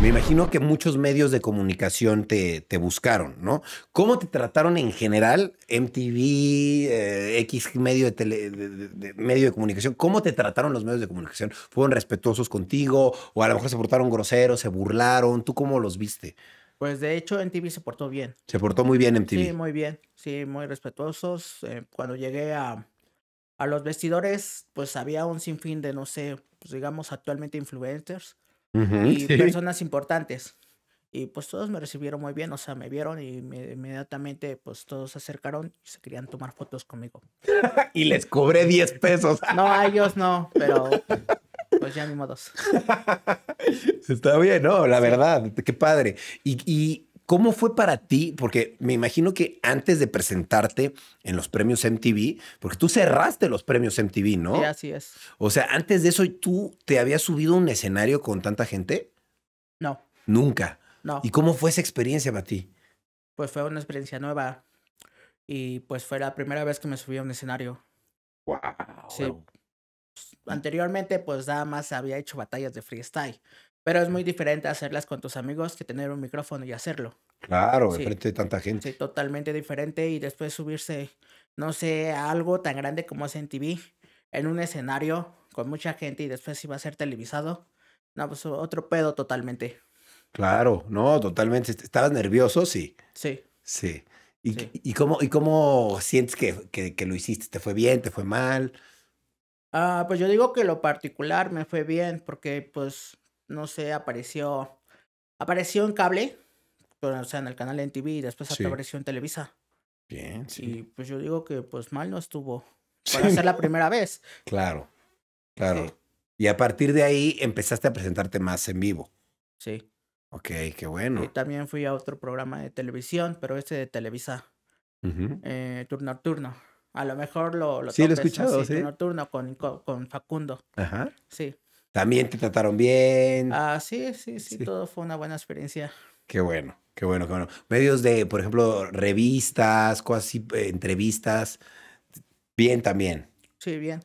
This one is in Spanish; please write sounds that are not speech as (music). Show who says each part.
Speaker 1: Me imagino que muchos medios de comunicación te, buscaron, ¿no? ¿Cómo te trataron en general MTV, eh, X medio de, medio de comunicación? ¿Cómo te trataron los medios de comunicación? ¿Fueron respetuosos contigo o a lo mejor se portaron groseros, se burlaron? ¿Tú cómo los viste?
Speaker 2: Pues de hecho MTV se portó bien.
Speaker 1: Se portó muy bien MTV. Sí,
Speaker 2: muy bien. Sí, muy respetuosos. Eh, cuando llegué a, a los vestidores, pues había un sinfín de, no sé, pues digamos actualmente influencers y personas importantes. Y pues todos me recibieron muy bien, o sea, me vieron y inmediatamente pues todos se acercaron y se querían tomar fotos conmigo. (laughs) y les cobré 10 pesos. no, a ellos no, pero pues ya ni modos.
Speaker 1: (laughs) Está bien, ¿no? La verdad, qué padre. Y, y ¿Cómo fue para ti? Porque me imagino que antes de presentarte en los premios MTV, porque tú cerraste los premios MTV, ¿no? Sí, así es. O sea, antes de eso, ¿tú te habías subido a un escenario con tanta gente? No. Nunca. No. ¿Y cómo fue esa experiencia para ti?
Speaker 2: Pues fue una experiencia nueva. Y pues fue la primera vez que me subí a un escenario. ¡Wow! Anteriormente, pues nada más había hecho batallas de freestyle. Pero es muy diferente hacerlas con tus amigos que tener un micrófono y hacerlo. Claro, sí, frente de tanta gente. Sí, totalmente diferente. Y después subirse, no sé, a algo tan grande como es en TV, en un escenario con mucha gente y después iba a ser televisado. No, pues otro pedo totalmente.
Speaker 1: Claro, no, totalmente. ¿Estabas nervioso? Sí. Sí. Sí. ¿Y, ¿y cómo, y cómo sientes
Speaker 2: que, que, lo hiciste? ¿Te fue bien? ¿Te fue mal? Ah, pues yo digo que lo particular me fue bien porque pues no sé, apareció. Apareció en cable, o sea, en el canal en TV y después apareció en Televisa. Bien, sí. Y pues yo digo que pues mal no estuvo para hacer la (laughs) primera vez.
Speaker 1: Claro, claro. Y a partir de ahí empezaste a presentarte más en vivo. Sí. Ok, qué bueno. Y
Speaker 2: también fui a otro programa de televisión, pero este de Televisa. Eh, turno nocturno A lo mejor lo, lo Sí, lo he escuchado, ¿sí? Turno con, con, Facundo. Ajá. Sí.
Speaker 1: También te trataron bien. Ah,
Speaker 2: sí, sí, sí, todo fue una buena experiencia.
Speaker 1: Qué bueno, qué bueno, qué bueno. Medios de, por ejemplo, revistas, cosas eh, entrevistas. Bien también.
Speaker 2: Sí, bien.